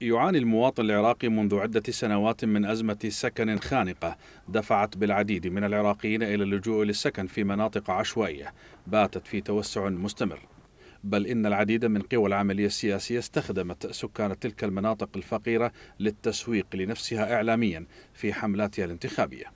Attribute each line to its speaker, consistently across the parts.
Speaker 1: يعاني المواطن العراقي منذ عدة سنوات من أزمة سكن خانقة دفعت بالعديد من العراقيين إلى اللجوء للسكن في مناطق عشوائية باتت في توسع مستمر بل إن العديد من قوى العملية السياسية استخدمت سكان تلك المناطق الفقيرة للتسويق لنفسها إعلاميا في حملاتها الانتخابية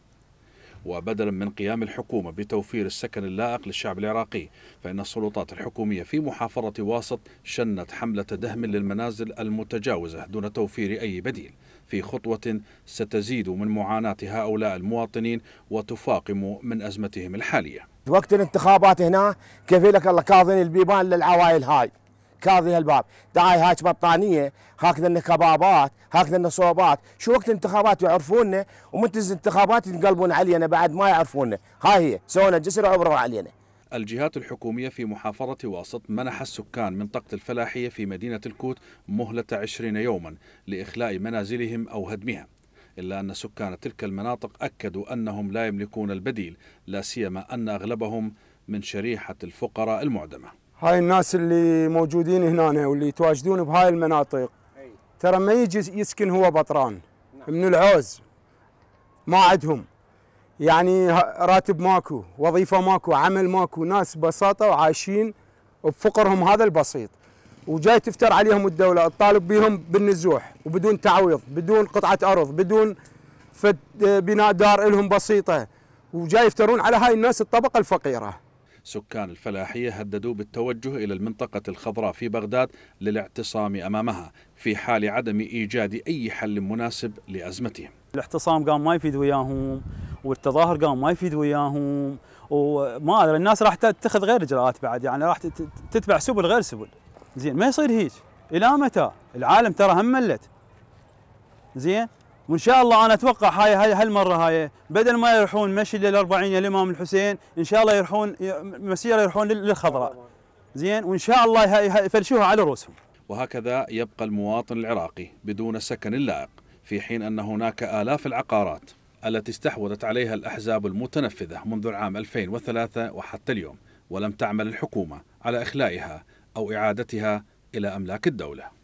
Speaker 1: وبدلا من قيام الحكومة بتوفير السكن اللائق للشعب العراقي فإن السلطات الحكومية في محافظة واسط شنت حملة دهم للمنازل المتجاوزة دون توفير أي بديل في خطوة ستزيد من معاناة هؤلاء المواطنين وتفاقم من أزمتهم الحالية وقت الانتخابات
Speaker 2: هنا كيف لك الله كاظن البيبان
Speaker 1: للعوائل هاي كاظنا الباب دعاي
Speaker 2: هاك بطانيه هكذا لنا كبابات هكذا صوبات شو وقت الانتخابات يعرفوننا ومنتز الانتخابات ينقلبون علينا بعد ما يعرفوننا هاي هي سوينا جسر وعبروا علينا
Speaker 1: الجهات الحكومية في محافظة واسط منح السكان منطقة الفلاحية في مدينة الكوت مهلة عشرين يوما لإخلاء منازلهم أو هدمها إلا أن سكان تلك المناطق أكدوا أنهم لا يملكون البديل لا سيما أن أغلبهم من شريحة الفقراء المعدمة
Speaker 2: هاي الناس اللي موجودين هنا واللي يتواجدون بهاي المناطق ترى ما يجي يسكن هو بطران نعم. من العوز ما عندهم يعني راتب ماكو وظيفه ماكو عمل ماكو ناس بساطه وعايشين بفقرهم هذا البسيط وجاي تفتر عليهم الدوله تطالب بهم بالنزوح وبدون تعويض بدون قطعه ارض بدون فد بناء دار لهم بسيطه وجاي يفترون على هاي
Speaker 1: الناس الطبقه الفقيره سكان الفلاحية هددوا بالتوجه إلى المنطقة الخضراء في بغداد للاعتصام أمامها في حال عدم إيجاد أي حل مناسب لأزمتهم الاعتصام
Speaker 3: قام ما يفيد وياهم والتظاهر قام ما يفيد وياهم وما ادري الناس راح تتخذ غير اجراءات بعد يعني راح تتبع سبل غير سبل زين ما يصير هيك الى متى العالم ترى هم ملت زين وان شاء الله انا اتوقع هاي هاي هالمره هاي بدل ما يروحون مشي 40 للامام الحسين ان شاء الله يروحون مسيره يروحون للخضراء زين وان شاء الله يفلشوها على رؤوسهم
Speaker 1: وهكذا يبقى المواطن العراقي بدون السكن اللائق في حين ان هناك الاف العقارات التي استحوذت عليها الاحزاب المتنفذه منذ العام 2003 وحتى اليوم ولم تعمل الحكومه على اخلائها او اعادتها الى املاك الدوله